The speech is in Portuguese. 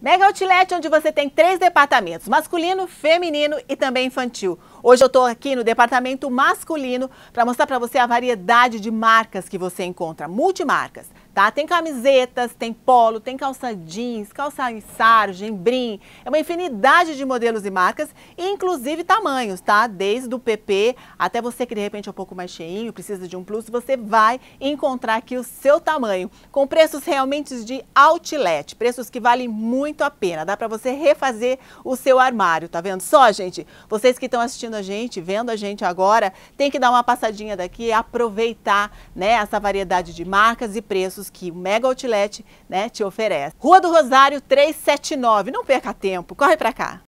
Mega Outlet, onde você tem três departamentos, masculino, feminino e também infantil. Hoje eu estou aqui no departamento masculino para mostrar para você a variedade de marcas que você encontra, multimarcas tá? Tem camisetas, tem polo, tem calça jeans, calça em sarja, brim, é uma infinidade de modelos e marcas, inclusive tamanhos, tá? Desde o PP até você que de repente é um pouco mais cheinho, precisa de um plus, você vai encontrar aqui o seu tamanho, com preços realmente de outlet, preços que valem muito a pena, dá para você refazer o seu armário, tá vendo só, gente? Vocês que estão assistindo a gente, vendo a gente agora, tem que dar uma passadinha daqui, aproveitar, né, essa variedade de marcas e preços que o Mega Outlet né, te oferece. Rua do Rosário 379. Não perca tempo, corre para cá.